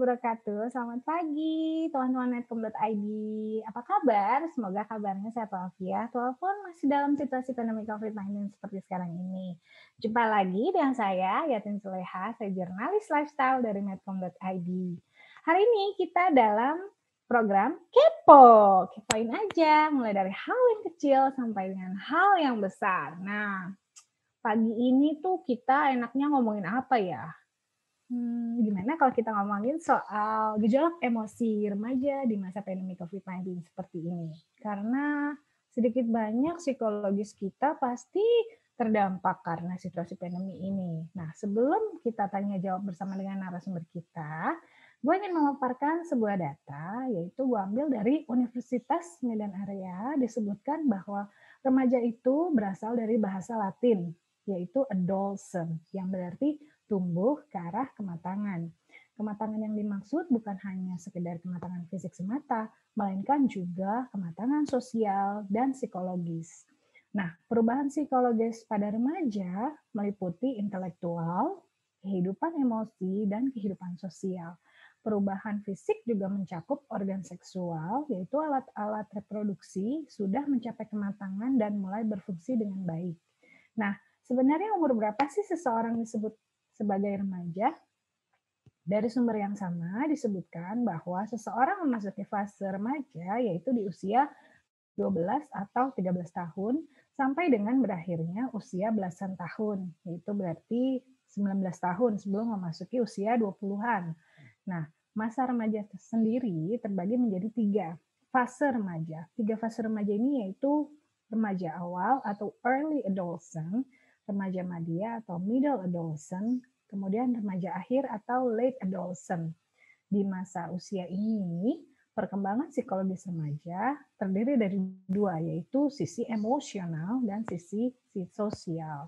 wabarakatuh. Selamat pagi, tuan netcom.id. Apa kabar? Semoga kabarnya sehat walafiat, walaupun masih dalam situasi pandemi COVID-19 seperti sekarang ini. Jumpa lagi dengan saya, Yatin Suleha, saya jurnalis lifestyle dari netcom.id. Hari ini kita dalam program Kepo. Kepoin aja, mulai dari hal yang kecil sampai dengan hal yang besar. Nah, pagi ini tuh kita enaknya ngomongin apa ya? Hmm, gimana kalau kita ngomongin soal gejolak emosi remaja di masa pandemi COVID-19 seperti ini? Karena sedikit banyak psikologis kita pasti terdampak karena situasi pandemi ini. Nah, sebelum kita tanya jawab bersama dengan narasumber kita, gue ingin memaparkan sebuah data, yaitu gue ambil dari Universitas Medan Area, disebutkan bahwa remaja itu berasal dari bahasa Latin, yaitu adolescent, yang berarti tumbuh ke arah kematangan. Kematangan yang dimaksud bukan hanya sekedar kematangan fisik semata, melainkan juga kematangan sosial dan psikologis. Nah, perubahan psikologis pada remaja meliputi intelektual, kehidupan emosi, dan kehidupan sosial. Perubahan fisik juga mencakup organ seksual, yaitu alat-alat reproduksi sudah mencapai kematangan dan mulai berfungsi dengan baik. Nah, sebenarnya umur berapa sih seseorang disebut sebagai remaja, dari sumber yang sama disebutkan bahwa seseorang memasuki fase remaja yaitu di usia 12 atau 13 tahun sampai dengan berakhirnya usia belasan tahun, yaitu berarti 19 tahun sebelum memasuki usia 20-an. Nah, masa remaja sendiri terbagi menjadi tiga fase remaja. Tiga fase remaja ini yaitu remaja awal atau early adolescent, remaja media atau middle adolescent, kemudian remaja akhir atau late adolescent. Di masa usia ini, perkembangan psikologi remaja terdiri dari dua, yaitu sisi emosional dan sisi sosial.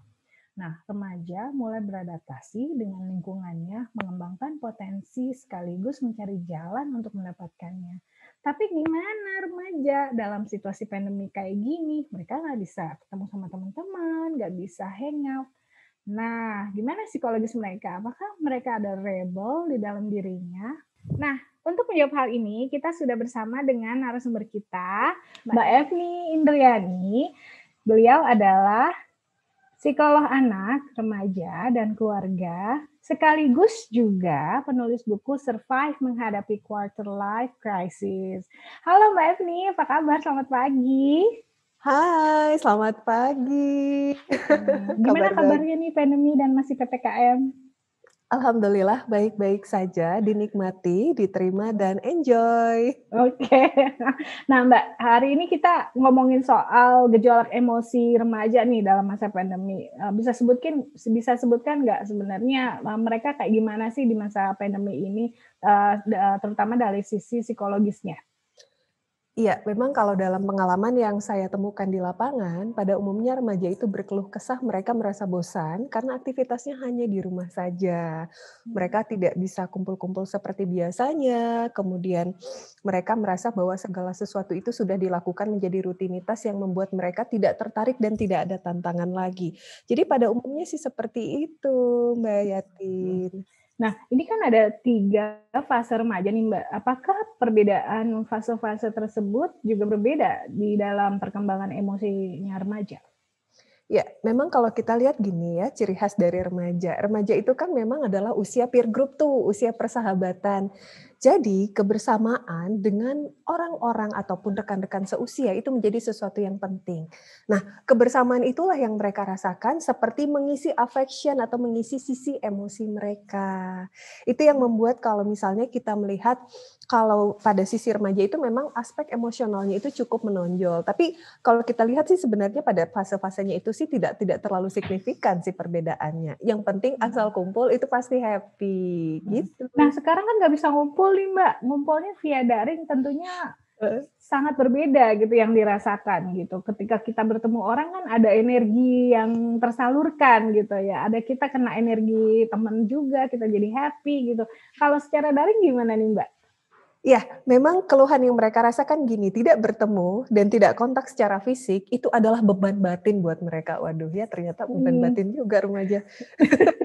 Nah, remaja mulai beradaptasi dengan lingkungannya, mengembangkan potensi sekaligus mencari jalan untuk mendapatkannya. Tapi gimana remaja dalam situasi pandemi kayak gini? Mereka nggak bisa ketemu sama teman-teman, nggak bisa hangout. Nah, gimana psikologis mereka? Apakah mereka ada rebel di dalam dirinya? Nah, untuk menjawab hal ini, kita sudah bersama dengan narasumber kita, Mbak Evni Indriani. Beliau adalah psikolog anak, remaja, dan keluarga, sekaligus juga penulis buku Survive Menghadapi Quarter Life Crisis. Halo Mbak Evni, apa kabar? Selamat pagi. Hai, selamat pagi. Iya. gimana kabarnya nih pandemi dan masih PPKM? Alhamdulillah baik-baik saja, dinikmati, diterima dan enjoy. Oke. Nah, Mbak, hari ini kita ngomongin soal gejolak emosi remaja nih dalam masa pandemi. Eh, bisa sebutkan bisa sebutkan nggak sebenarnya eh, mereka kayak gimana sih di masa pandemi ini eh, terutama dari sisi psikologisnya? Iya, memang kalau dalam pengalaman yang saya temukan di lapangan, pada umumnya remaja itu berkeluh kesah mereka merasa bosan karena aktivitasnya hanya di rumah saja. Mereka hmm. tidak bisa kumpul-kumpul seperti biasanya, kemudian mereka merasa bahwa segala sesuatu itu sudah dilakukan menjadi rutinitas yang membuat mereka tidak tertarik dan tidak ada tantangan lagi. Jadi pada umumnya sih seperti itu, Mbak hmm. Yatin. Hmm. Nah, ini kan ada tiga fase remaja nih Mbak. Apakah perbedaan fase-fase tersebut juga berbeda di dalam perkembangan emosinya remaja? Ya, memang kalau kita lihat gini ya, ciri khas dari remaja. Remaja itu kan memang adalah usia peer group tuh, usia persahabatan. Jadi kebersamaan dengan orang-orang ataupun rekan-rekan seusia itu menjadi sesuatu yang penting. Nah, kebersamaan itulah yang mereka rasakan seperti mengisi affection atau mengisi sisi emosi mereka. Itu yang membuat kalau misalnya kita melihat kalau pada sisi remaja itu memang aspek emosionalnya itu cukup menonjol. Tapi kalau kita lihat sih sebenarnya pada fase-fasenya itu sih tidak tidak terlalu signifikan sih perbedaannya. Yang penting asal hmm. kumpul itu pasti happy hmm. gitu. Nah, sekarang kan nggak bisa ngumpul ngumpul nih Mbak, ngumpulnya via daring tentunya eh. sangat berbeda gitu yang dirasakan gitu. Ketika kita bertemu orang kan ada energi yang tersalurkan gitu ya. Ada kita kena energi teman juga, kita jadi happy gitu. Kalau secara daring gimana nih Mbak? Ya, memang keluhan yang mereka rasakan gini, tidak bertemu dan tidak kontak secara fisik itu adalah beban batin buat mereka. Waduh ya, ternyata beban hmm. batin juga remaja.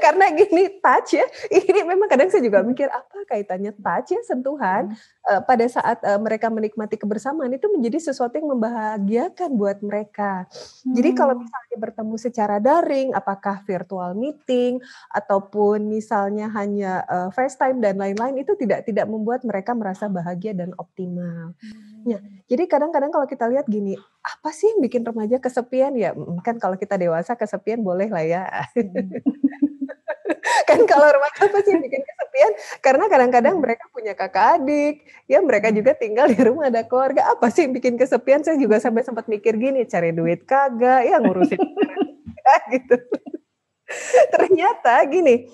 karena gini touch ya ini memang kadang saya juga mikir apa kaitannya touch ya sentuhan hmm. uh, pada saat uh, mereka menikmati kebersamaan itu menjadi sesuatu yang membahagiakan buat mereka hmm. jadi kalau misalnya bertemu secara daring apakah virtual meeting ataupun misalnya hanya uh, FaceTime dan lain-lain itu tidak tidak membuat mereka merasa bahagia dan optimal hmm. ya jadi kadang-kadang kalau kita lihat gini apa sih yang bikin remaja kesepian ya mm, kan kalau kita dewasa kesepian boleh lah ya hmm. kan kalau rumah tangga pasti bikin kesepian karena kadang-kadang hmm. mereka punya kakak adik ya mereka hmm. juga tinggal di rumah ada keluarga apa sih bikin kesepian saya juga sampai sempat mikir gini cari duit kagak ya ngurusin gitu ternyata gini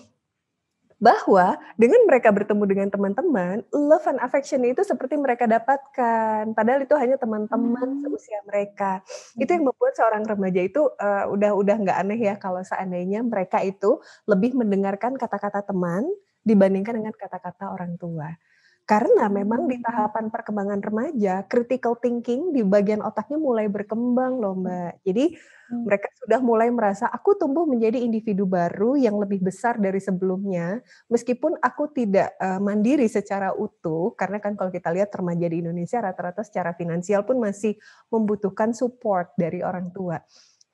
bahwa dengan mereka bertemu dengan teman-teman, love and affection itu seperti mereka dapatkan. Padahal itu hanya teman-teman hmm. seusia mereka. Hmm. Itu yang hmm. membuat seorang remaja itu uh, udah udah nggak aneh ya kalau seandainya mereka itu lebih mendengarkan kata-kata teman dibandingkan dengan kata-kata orang tua. Karena hmm. memang di tahapan perkembangan remaja, critical thinking di bagian otaknya mulai berkembang loh hmm. Mbak. Jadi hmm. mereka sudah mulai merasa aku tumbuh menjadi individu baru yang lebih besar dari sebelumnya, meskipun aku tidak uh, mandiri secara utuh, karena kan kalau kita lihat remaja di Indonesia rata-rata secara finansial pun masih membutuhkan support dari orang tua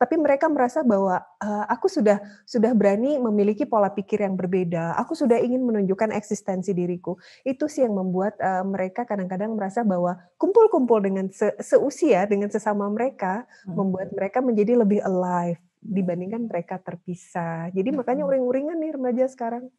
tapi mereka merasa bahwa uh, aku sudah sudah berani memiliki pola pikir yang berbeda. Aku sudah ingin menunjukkan eksistensi diriku. Itu sih yang membuat uh, mereka kadang-kadang merasa bahwa kumpul-kumpul dengan se seusia dengan sesama mereka hmm. membuat mereka menjadi lebih alive dibandingkan mereka terpisah. Jadi hmm. makanya uring-uringan nih remaja sekarang.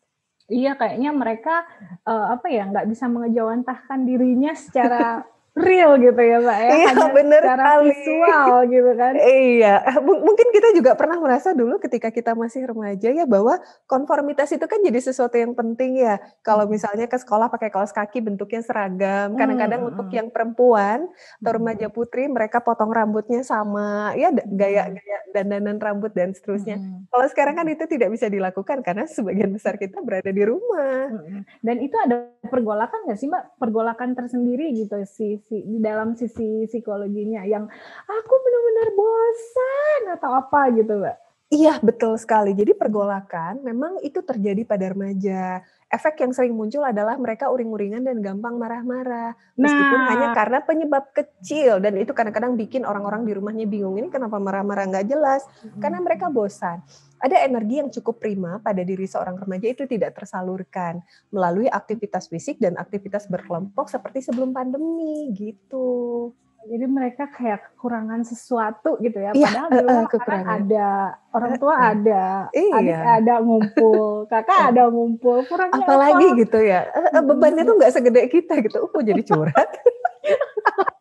Iya, kayaknya mereka uh, apa ya nggak bisa mengejawantahkan dirinya secara real gitu ya Pak ya. Iya Hanya bener secara visual gitu kan. Iya, M mungkin kita juga pernah merasa dulu ketika kita masih remaja ya bahwa konformitas itu kan jadi sesuatu yang penting ya. Kalau hmm. misalnya ke sekolah pakai kaos kaki bentuknya seragam, hmm, kadang-kadang hmm. untuk hmm. yang perempuan atau remaja putri mereka potong rambutnya sama ya gaya-gaya dandanan rambut dan seterusnya. Hmm. Kalau sekarang kan itu tidak bisa dilakukan karena sebagian besar kita berada di rumah. Hmm. Dan itu ada pergolakan nggak sih Mbak? Pergolakan tersendiri gitu sih sisi di dalam sisi psikologinya yang aku benar-benar bosan atau apa gitu mbak Iya, betul sekali. Jadi pergolakan memang itu terjadi pada remaja. Efek yang sering muncul adalah mereka uring-uringan dan gampang marah-marah. Meskipun nah. hanya karena penyebab kecil. Dan itu kadang-kadang bikin orang-orang di rumahnya bingung. Ini kenapa marah-marah nggak jelas? Hmm. Karena mereka bosan ada energi yang cukup prima pada diri seorang remaja itu tidak tersalurkan melalui aktivitas fisik dan aktivitas berkelompok seperti sebelum pandemi gitu. Jadi mereka kayak kekurangan sesuatu gitu ya. Iya, Padahal dulu uh, ada orang tua uh, ada, iya. adik ada ngumpul, kakak ada ngumpul. Kurangnya Apalagi apa? gitu ya. Bebannya tuh hmm. nggak segede kita gitu. Uh, jadi curhat.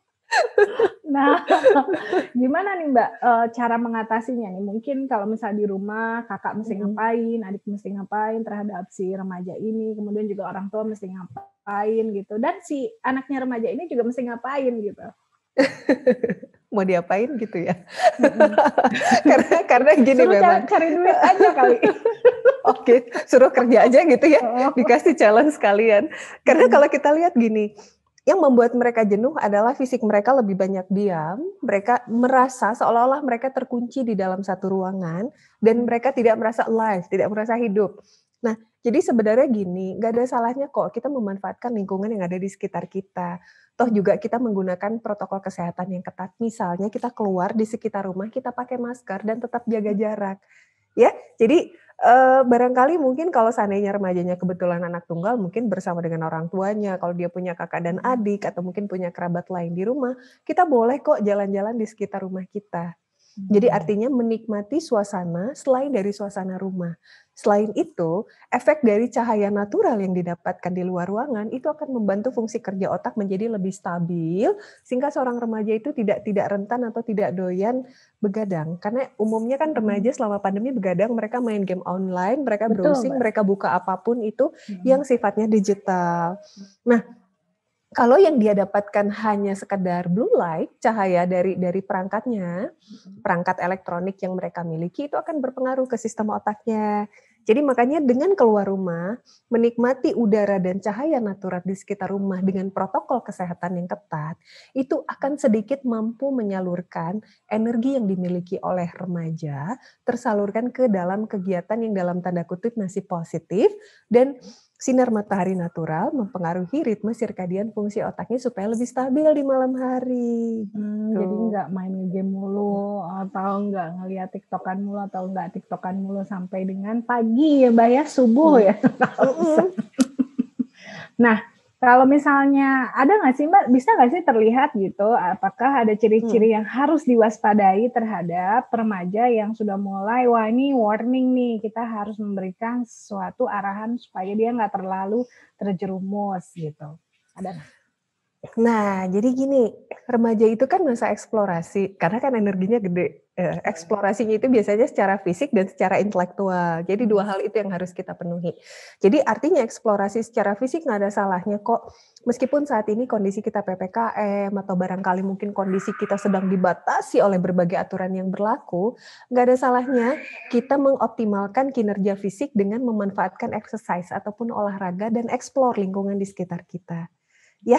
nah, gimana nih Mbak eh, cara mengatasinya nih? Mungkin kalau misalnya di rumah kakak mesti ngapain, adik mesti ngapain terhadap si remaja ini, kemudian juga orang tua mesti ngapain gitu, dan si anaknya remaja ini juga mesti ngapain gitu. mau diapain gitu ya karena karena gini suruh memang cari, cari duit aja kali oke suruh kerja aja gitu ya oh. dikasih challenge sekalian karena kalau kita lihat gini yang membuat mereka jenuh adalah fisik mereka lebih banyak diam, mereka merasa seolah-olah mereka terkunci di dalam satu ruangan, dan mereka tidak merasa alive, tidak merasa hidup. Nah, jadi sebenarnya gini, nggak ada salahnya kok kita memanfaatkan lingkungan yang ada di sekitar kita. Toh juga kita menggunakan protokol kesehatan yang ketat. Misalnya kita keluar di sekitar rumah, kita pakai masker dan tetap jaga jarak ya jadi Uh, barangkali mungkin kalau seandainya remajanya kebetulan anak tunggal mungkin bersama dengan orang tuanya kalau dia punya kakak dan hmm. adik atau mungkin punya kerabat lain di rumah kita boleh kok jalan-jalan di sekitar rumah kita jadi hmm. artinya menikmati suasana selain dari suasana rumah. Selain itu, efek dari cahaya natural yang didapatkan di luar ruangan itu akan membantu fungsi kerja otak menjadi lebih stabil sehingga seorang remaja itu tidak tidak rentan atau tidak doyan begadang. Karena umumnya kan hmm. remaja selama pandemi begadang, mereka main game online, mereka browsing, Betul, mereka buka apapun itu hmm. yang sifatnya digital. Nah, kalau yang dia dapatkan hanya sekedar blue light cahaya dari dari perangkatnya mm-hmm. perangkat elektronik yang mereka miliki itu akan berpengaruh ke sistem otaknya jadi makanya dengan keluar rumah menikmati udara dan cahaya natural di sekitar rumah dengan protokol kesehatan yang ketat itu akan sedikit mampu menyalurkan energi yang dimiliki oleh remaja tersalurkan ke dalam kegiatan yang dalam tanda kutip masih positif dan sinar matahari natural mempengaruhi ritme sirkadian fungsi otaknya supaya lebih stabil di malam hari. Hmm, gitu. jadi nggak main game mulu atau nggak ngeliat tiktokan mulu atau nggak tiktokan mulu sampai dengan pagi ya mbak ya subuh hmm. ya. nah kalau misalnya ada nggak sih Mbak, bisa nggak sih terlihat gitu, apakah ada ciri-ciri hmm. yang harus diwaspadai terhadap remaja yang sudah mulai, wah ini warning nih, kita harus memberikan suatu arahan supaya dia nggak terlalu terjerumus gitu. Ada nggak? Nah, jadi gini, remaja itu kan masa eksplorasi, karena kan energinya gede. Eh, iya. Eksplorasinya itu biasanya secara fisik dan secara intelektual. Jadi dua hal itu yang harus kita penuhi. Jadi artinya eksplorasi secara fisik nggak ada salahnya kok. Meskipun saat ini kondisi kita PPKM atau barangkali mungkin kondisi kita sedang dibatasi oleh berbagai aturan yang berlaku, nggak ada salahnya kita mengoptimalkan kinerja fisik dengan memanfaatkan exercise ataupun olahraga dan explore lingkungan di sekitar kita ya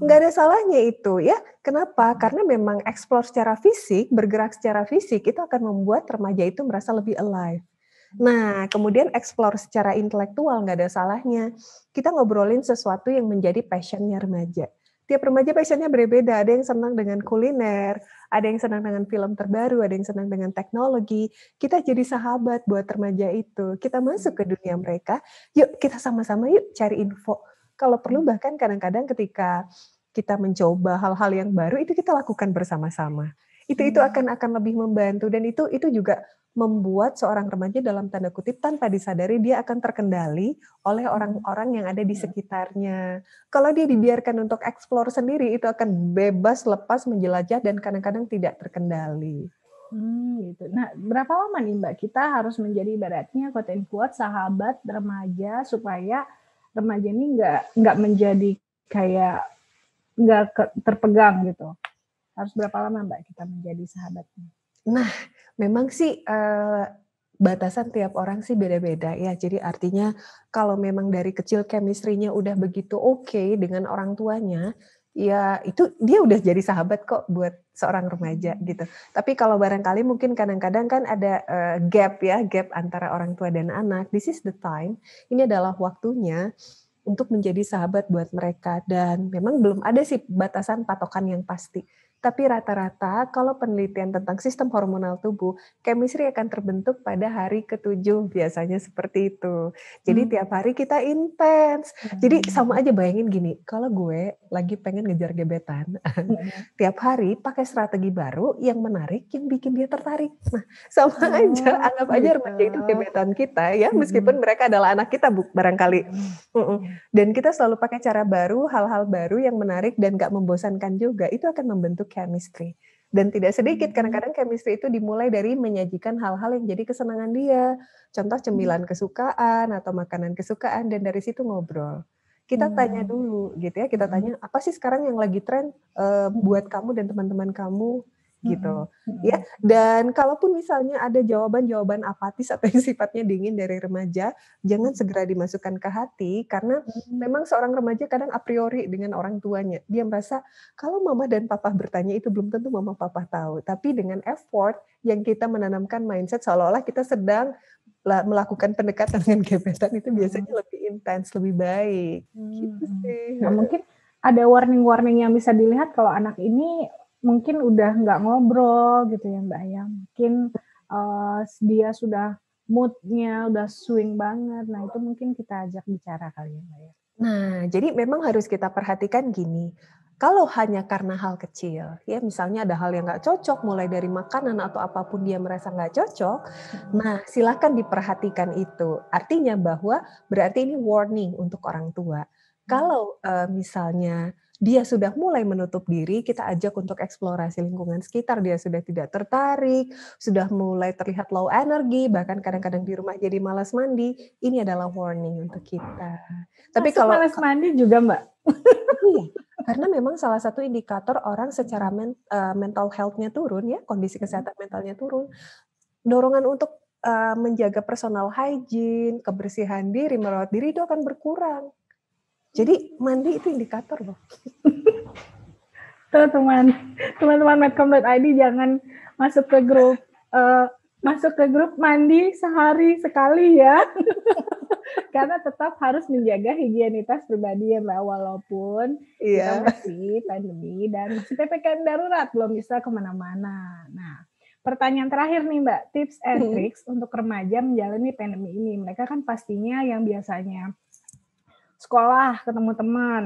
nggak ada salahnya itu ya kenapa karena memang eksplor secara fisik bergerak secara fisik itu akan membuat remaja itu merasa lebih alive nah kemudian eksplor secara intelektual nggak ada salahnya kita ngobrolin sesuatu yang menjadi passionnya remaja tiap remaja passionnya berbeda ada yang senang dengan kuliner ada yang senang dengan film terbaru ada yang senang dengan teknologi kita jadi sahabat buat remaja itu kita masuk ke dunia mereka yuk kita sama-sama yuk cari info kalau perlu bahkan kadang-kadang ketika kita mencoba hal-hal yang baru itu kita lakukan bersama-sama. Itu itu iya. akan akan lebih membantu dan itu itu juga membuat seorang remaja dalam tanda kutip tanpa disadari dia akan terkendali oleh hmm. orang-orang yang ada di sekitarnya. Kalau dia dibiarkan untuk eksplor sendiri itu akan bebas lepas menjelajah dan kadang-kadang tidak terkendali. Hmm, gitu. Nah, berapa lama nih Mbak kita harus menjadi ibaratnya quote and sahabat remaja supaya remaja ini nggak nggak menjadi kayak nggak terpegang gitu. Harus berapa lama Mbak kita menjadi sahabatnya? Nah, memang sih uh, batasan tiap orang sih beda-beda ya. Jadi artinya kalau memang dari kecil chemistry-nya udah begitu oke okay dengan orang tuanya, ya itu dia udah jadi sahabat kok buat seorang remaja hmm. gitu. Tapi kalau barangkali mungkin kadang-kadang kan ada uh, gap ya, gap antara orang tua dan anak. This is the time. Ini adalah waktunya untuk menjadi sahabat buat mereka dan memang belum ada sih batasan patokan yang pasti. Tapi rata-rata kalau penelitian tentang sistem hormonal tubuh, chemistry akan terbentuk pada hari ketujuh biasanya seperti itu. Jadi hmm. tiap hari kita intens. Hmm. Jadi sama aja bayangin gini, kalau gue lagi pengen ngejar gebetan, hmm. tiap hari pakai strategi baru yang menarik yang bikin dia tertarik. Nah, sama oh, aja anggap aja gitu. remaja itu gebetan kita ya, hmm. meskipun mereka adalah anak kita barangkali. Hmm. Iya. Dan kita selalu pakai cara baru, hal-hal baru yang menarik dan gak membosankan juga. Itu akan membentuk chemistry. Dan tidak sedikit, hmm. kadang-kadang chemistry itu dimulai dari menyajikan hal-hal yang jadi kesenangan dia. Contoh hmm. cemilan kesukaan atau makanan kesukaan, dan dari situ ngobrol. Kita hmm. tanya dulu gitu ya, kita tanya apa sih sekarang yang lagi tren uh, buat kamu dan teman-teman kamu gitu hmm. ya dan kalaupun misalnya ada jawaban-jawaban apatis atau yang sifatnya dingin dari remaja jangan segera dimasukkan ke hati karena hmm. memang seorang remaja kadang a priori dengan orang tuanya dia merasa kalau mama dan papa bertanya itu belum tentu mama papa tahu tapi dengan effort yang kita menanamkan mindset seolah-olah kita sedang melakukan pendekatan dengan gebetan itu biasanya hmm. lebih intens lebih baik hmm. gitu sih nah, mungkin ada warning-warning yang bisa dilihat kalau anak ini mungkin udah nggak ngobrol gitu ya Mbak Ayang. Mungkin uh, dia sudah moodnya udah swing banget. Nah itu mungkin kita ajak bicara kali ya Mbak ya. Nah jadi memang harus kita perhatikan gini. Kalau hanya karena hal kecil, ya misalnya ada hal yang nggak cocok, mulai dari makanan atau apapun dia merasa nggak cocok, hmm. nah silahkan diperhatikan itu. Artinya bahwa berarti ini warning untuk orang tua. Hmm. Kalau uh, misalnya dia sudah mulai menutup diri, kita ajak untuk eksplorasi lingkungan sekitar, dia sudah tidak tertarik, sudah mulai terlihat low energy, bahkan kadang-kadang di rumah jadi malas mandi, ini adalah warning untuk kita. Tapi Masuk kalau malas mandi juga, Mbak. Iya, karena memang salah satu indikator orang secara men, uh, mental health-nya turun ya, kondisi hmm. kesehatan mentalnya turun. Dorongan untuk eh, menjaga personal hygiene, kebersihan diri, merawat diri itu akan berkurang. Jadi mandi itu indikator loh. Tuh teman, teman-teman medcom.id jangan masuk ke grup uh, masuk ke grup mandi sehari sekali ya. Karena tetap harus menjaga higienitas pribadi ya Mbak walaupun yeah. kita masih pandemi dan masih PPKM darurat belum bisa kemana-mana. Nah, pertanyaan terakhir nih Mbak, tips and mm-hmm. tricks hmm. untuk remaja menjalani pandemi ini. Mereka kan pastinya yang biasanya sekolah, ketemu teman,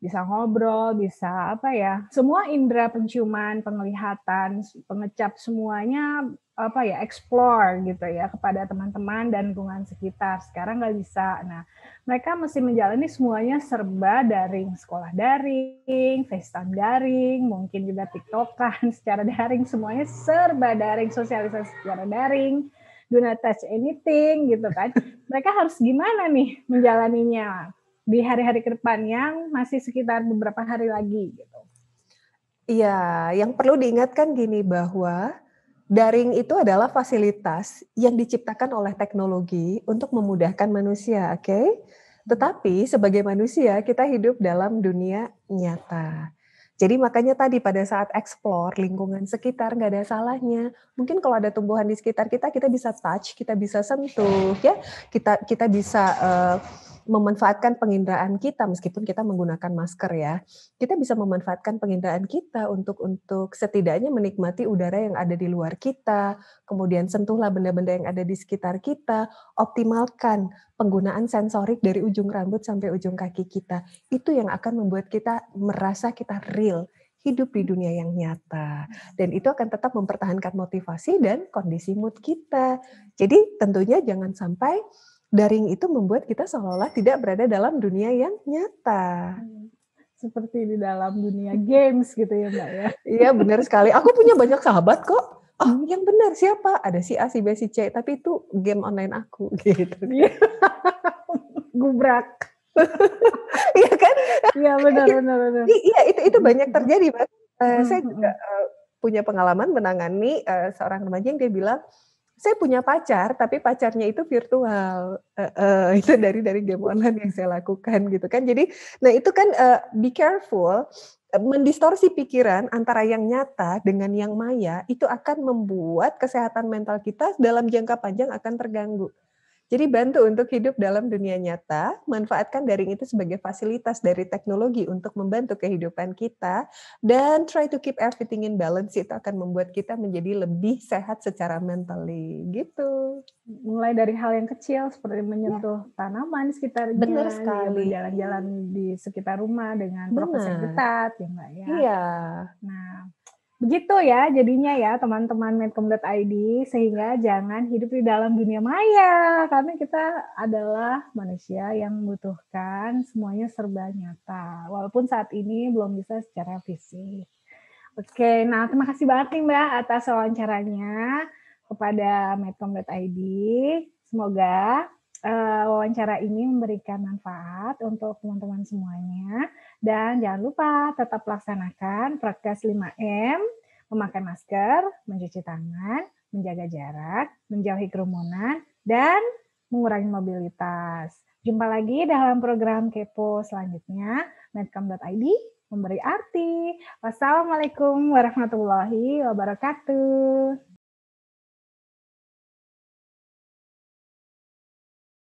bisa ngobrol, bisa apa ya. Semua indera penciuman, penglihatan, pengecap semuanya apa ya explore gitu ya kepada teman-teman dan lingkungan sekitar. Sekarang nggak bisa. Nah, mereka mesti menjalani semuanya serba daring, sekolah daring, FaceTime daring, mungkin juga TikTokan secara daring, semuanya serba daring, sosialisasi secara daring. Do not touch anything gitu kan. Mereka harus gimana nih menjalaninya? di hari-hari ke depan yang masih sekitar beberapa hari lagi gitu. Iya, yang perlu diingatkan gini bahwa daring itu adalah fasilitas yang diciptakan oleh teknologi untuk memudahkan manusia, oke? Okay? Tetapi sebagai manusia kita hidup dalam dunia nyata. Jadi makanya tadi pada saat eksplor lingkungan sekitar nggak ada salahnya. Mungkin kalau ada tumbuhan di sekitar kita, kita bisa touch, kita bisa sentuh, ya. Kita kita bisa uh, memanfaatkan penginderaan kita meskipun kita menggunakan masker ya. Kita bisa memanfaatkan penginderaan kita untuk untuk setidaknya menikmati udara yang ada di luar kita, kemudian sentuhlah benda-benda yang ada di sekitar kita, optimalkan penggunaan sensorik dari ujung rambut sampai ujung kaki kita. Itu yang akan membuat kita merasa kita real, hidup di dunia yang nyata. Dan itu akan tetap mempertahankan motivasi dan kondisi mood kita. Jadi tentunya jangan sampai daring itu membuat kita seolah-olah tidak berada dalam dunia yang nyata. Seperti di dalam dunia games gitu ya Mbak ya. Iya benar sekali. Aku punya banyak sahabat kok. Oh yang benar siapa? Ada si A, si B, si C. Tapi itu game online aku gitu. Iya. Gubrak. Iya kan? Iya benar iya. benar benar. Iya itu itu banyak iya. terjadi mbak. Uh, saya juga uh, punya pengalaman menangani uh, seorang remaja yang dia bilang saya punya pacar tapi pacarnya itu virtual uh, uh, itu dari dari game online yang saya lakukan gitu kan jadi nah itu kan uh, be careful eh, mendistorsi pikiran antara yang nyata dengan yang maya itu akan membuat kesehatan mental kita dalam jangka panjang akan terganggu jadi bantu untuk hidup dalam dunia nyata, manfaatkan daring itu sebagai fasilitas dari teknologi untuk membantu kehidupan kita, dan try to keep everything in balance itu akan membuat kita menjadi lebih sehat secara mentally, gitu. Mulai dari hal yang kecil seperti menyentuh ya. tanaman di Benar jalan, ya sekali. jalan-jalan di sekitar rumah dengan prokes yang ketat, ya mbak ya. Iya. Nah, Begitu ya jadinya ya teman-teman medcom.id sehingga jangan hidup di dalam dunia maya karena kita adalah manusia yang membutuhkan semuanya serba nyata walaupun saat ini belum bisa secara fisik. Oke, nah terima kasih banget nih Mbak atas wawancaranya kepada medcom.id. Semoga Eh, wawancara ini memberikan manfaat untuk teman-teman semuanya. Dan jangan lupa tetap laksanakan praktis 5M, memakai masker, mencuci tangan, menjaga jarak, menjauhi kerumunan, dan mengurangi mobilitas. Jumpa lagi dalam program Kepo selanjutnya, medcom.id, memberi arti. Wassalamualaikum warahmatullahi wabarakatuh.